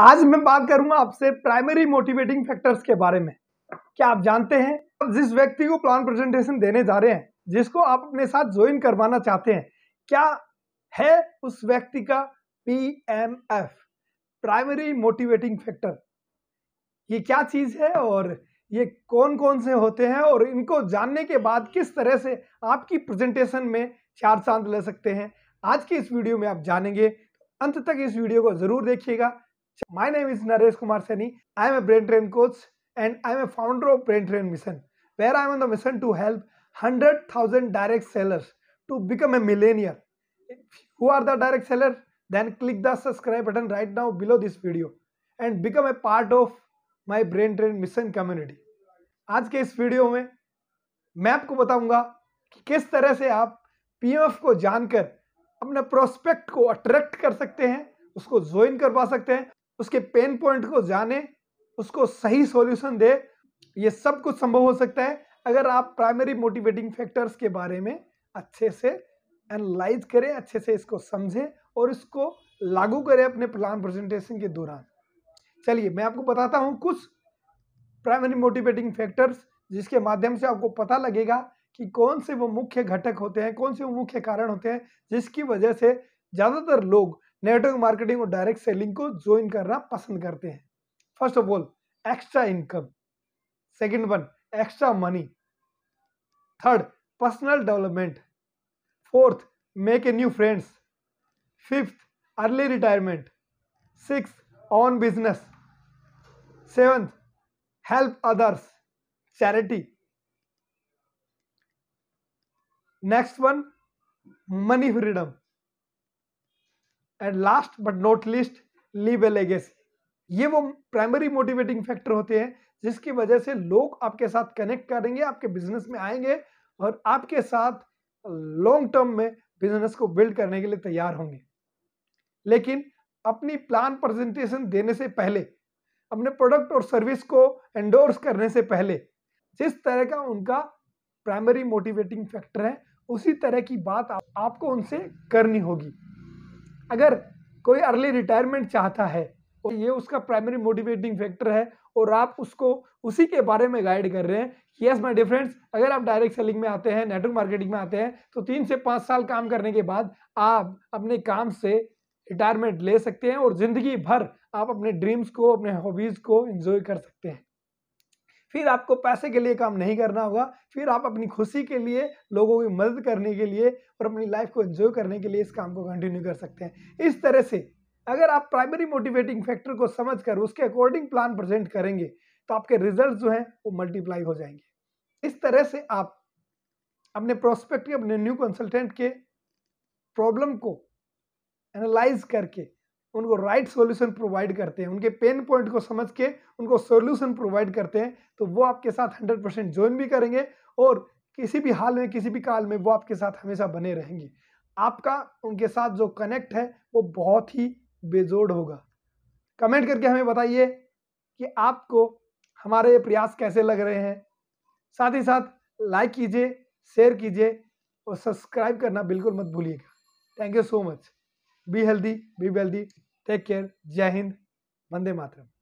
आज मैं बात करूंगा आपसे प्राइमरी मोटिवेटिंग फैक्टर्स के बारे में क्या आप जानते हैं आप जिस व्यक्ति को प्लान प्रेजेंटेशन देने जा रहे हैं जिसको आप अपने साथ ज्वाइन करवाना चाहते हैं क्या है उस व्यक्ति का P M F primary motivating factor ये क्या चीज है और ये कौन कौन से होते हैं और इनको जानने के बाद किस तरह से आपकी प्रेजेंटेशन में चार चांद ले सकते हैं आज की इस वीडियो में आप जानेंगे तो अंत तक इस वीडियो को जरूर देखिएगा My name is Naresh Kumar Seni. I am a brain train coach and I am a founder of Brain Train Mission, where I am on the mission to help 100,000 direct sellers to become a millennial. Who are the direct sellers? Then click the subscribe button right now below this video and become a part of my Brain Train Mission community. आज के इस video में मैं आपको बताऊंगा कि किस तरह से आप पीएमएफ को जानकर अपने प्रोस्पेक्ट को अट्रैक्ट कर सकते हैं उसको ज्वाइन करवा सकते हैं उसके पेन पॉइंट को जाने उसको सही सॉल्यूशन दे ये सब कुछ संभव हो सकता है अगर आप प्राइमरी मोटिवेटिंग फैक्टर्स के बारे में अच्छे से एनालाइज करें अच्छे से इसको समझें और इसको लागू करें अपने प्लान प्रेजेंटेशन के दौरान चलिए मैं आपको बताता हूँ कुछ प्राइमरी मोटिवेटिंग फैक्टर्स जिसके माध्यम से आपको पता लगेगा कि कौन से वो मुख्य घटक होते हैं कौन से वो मुख्य कारण होते हैं जिसकी वजह से ज़्यादातर लोग नेटवर्क मार्केटिंग और डायरेक्ट सेलिंग को ज्वाइन करना पसंद करते हैं first of all extra income second one extra money third personal development fourth make a new friends fifth early retirement six on business seventh help others charity next one money freedom and last but not least leave a legacy ये वो primary motivating factor होते हैं जिसकी वजह से लोग आपके साथ कनेक्ट करेंगे आपके बिजनेस में आएंगे और आपके साथ लॉन्ग टर्म में बिजनेस को बिल्ड करने के लिए तैयार होंगे लेकिन अपनी प्लान प्रेजेंटेशन देने से पहले अपने प्रोडक्ट और सर्विस को एंडोर्स करने से पहले जिस तरह का उनका प्राइमरी मोटिवेटिंग फैक्टर है उसी तरह की बात आप, आपको उनसे करनी होगी अगर कोई अर्ली रिटायरमेंट चाहता है तो ये उसका प्राइमरी मोटिवेटिंग फैक्टर है और आप उसको उसी के बारे में गाइड कर रहे हैं यस माय डियर अगर आप डायरेक्ट सेलिंग में आते हैं नेटवर्क मार्केटिंग में आते हैं तो तीन से पाँच साल काम करने के बाद आप अपने काम से रिटायरमेंट ले सकते हैं और ज़िंदगी भर आप अपने ड्रीम्स को अपने हॉबीज़ को इन्जॉय कर सकते हैं फिर आपको पैसे के लिए काम नहीं करना होगा फिर आप अपनी खुशी के लिए लोगों की मदद करने के लिए और अपनी लाइफ को एंजॉय करने के लिए इस काम को कंटिन्यू कर सकते हैं इस तरह से अगर आप प्राइमरी मोटिवेटिंग फैक्टर को समझ कर उसके अकॉर्डिंग प्लान प्रेजेंट करेंगे तो आपके रिजल्ट जो हैं वो मल्टीप्लाई हो जाएंगे इस तरह से आप अपने प्रोस्पेक्ट के अपने न्यू कंसल्टेंट के प्रॉब्लम को एनालाइज करके उनको राइट सॉल्यूशन प्रोवाइड करते हैं उनके पेन पॉइंट को समझ के उनको सॉल्यूशन प्रोवाइड करते हैं तो वो आपके साथ हंड्रेड परसेंट ज्वाइन भी करेंगे और किसी भी हाल में किसी भी काल में वो आपके साथ हमेशा बने रहेंगे आपका उनके साथ जो कनेक्ट है वो बहुत ही बेजोड़ होगा कमेंट करके हमें बताइए कि आपको हमारे ये प्रयास कैसे लग रहे हैं साथ ही साथ लाइक कीजिए शेयर कीजिए और सब्सक्राइब करना बिल्कुल मत भूलिएगा thank you so much be healthy be wealthy take care Jai Hind Vande Mataram